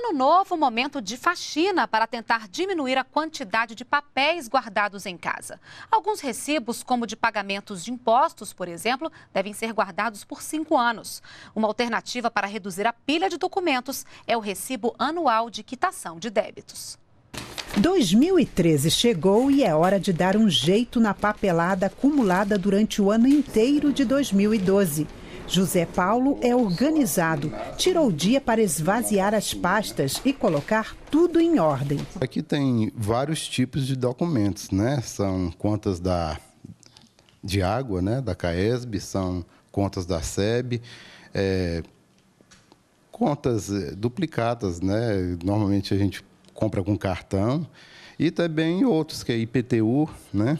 Ano novo, momento de faxina para tentar diminuir a quantidade de papéis guardados em casa. Alguns recibos, como de pagamentos de impostos, por exemplo, devem ser guardados por cinco anos. Uma alternativa para reduzir a pilha de documentos é o recibo anual de quitação de débitos. 2013 chegou e é hora de dar um jeito na papelada acumulada durante o ano inteiro de 2012. José Paulo é organizado, tira o dia para esvaziar as pastas e colocar tudo em ordem. Aqui tem vários tipos de documentos, né? São contas da de água, né? Da Caesb, são contas da SEB, é, contas é, duplicadas, né? Normalmente a gente compra com cartão e também outros que é IPTU, né?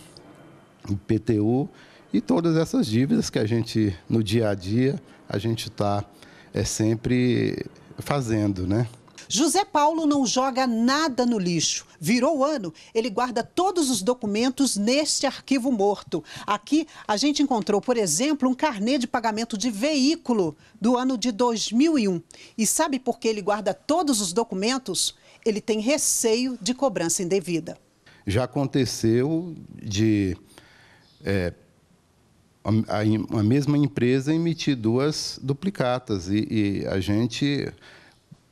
IPTU e todas essas dívidas que a gente, no dia a dia, a gente está é, sempre fazendo, né? José Paulo não joga nada no lixo. Virou o ano, ele guarda todos os documentos neste arquivo morto. Aqui a gente encontrou, por exemplo, um carnê de pagamento de veículo do ano de 2001. E sabe por que ele guarda todos os documentos? Ele tem receio de cobrança indevida. Já aconteceu de é, a, a, mesma empresa emitir duas duplicatas e, e a gente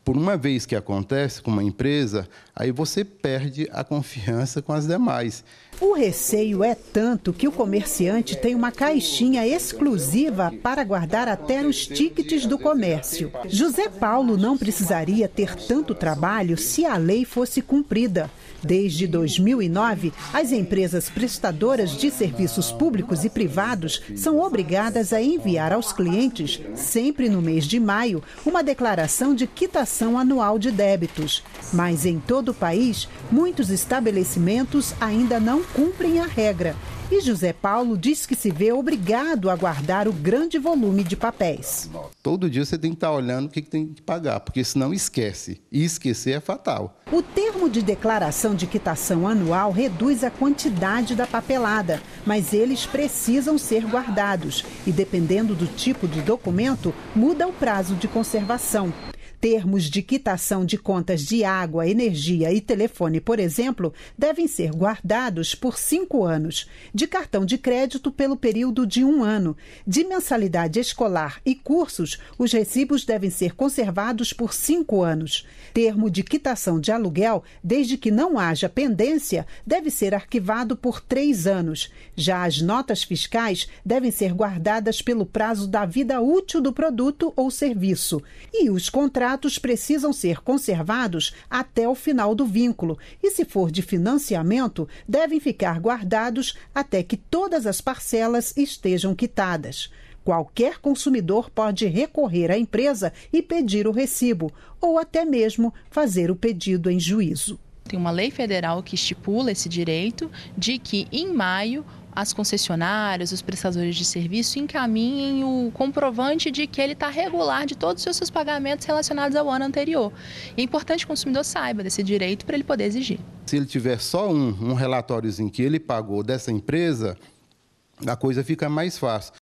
por uma vez que acontece com uma empresa, aí você perde a confiança com as demais. O receio é tanto que o comerciante tem uma caixinha exclusiva para guardar até os tickets do comércio. José Paulo não precisaria ter tanto trabalho se a lei fosse cumprida. Desde 2009, as empresas prestadoras de serviços públicos e privados são obrigadas a enviar aos clientes, sempre no mês de maio, uma declaração de quitação anual de débitos. Mas em todo o país, muitos estabelecimentos ainda não cumprem a regra. E José Paulo diz que se vê obrigado a guardar o grande volume de papéis. Todo dia você tem que estar tá olhando o que tem que pagar, porque senão esquece. E esquecer é fatal. O termo de declaração de quitação anual reduz a quantidade da papelada, mas eles precisam ser guardados. E dependendo do tipo de documento, muda o prazo de conservação. Termos de quitação de contas de água, energia e telefone, por exemplo, devem ser guardados por cinco anos, de cartão de crédito pelo período de um ano, de mensalidade escolar e cursos, os recibos devem ser conservados por cinco anos. Termo de quitação de aluguel, desde que não haja pendência, deve ser arquivado por três anos. Já as notas fiscais devem ser guardadas pelo prazo da vida útil do produto ou serviço. E os contratos contratos precisam ser conservados até o final do vínculo e, se for de financiamento, devem ficar guardados até que todas as parcelas estejam quitadas. Qualquer consumidor pode recorrer à empresa e pedir o recibo, ou até mesmo fazer o pedido em juízo. Tem uma lei federal que estipula esse direito de que, em maio, as concessionárias, os prestadores de serviço encaminhem o comprovante de que ele está regular de todos os seus pagamentos relacionados ao ano anterior. é importante que o consumidor saiba desse direito para ele poder exigir. Se ele tiver só um, um relatóriozinho que ele pagou dessa empresa, a coisa fica mais fácil.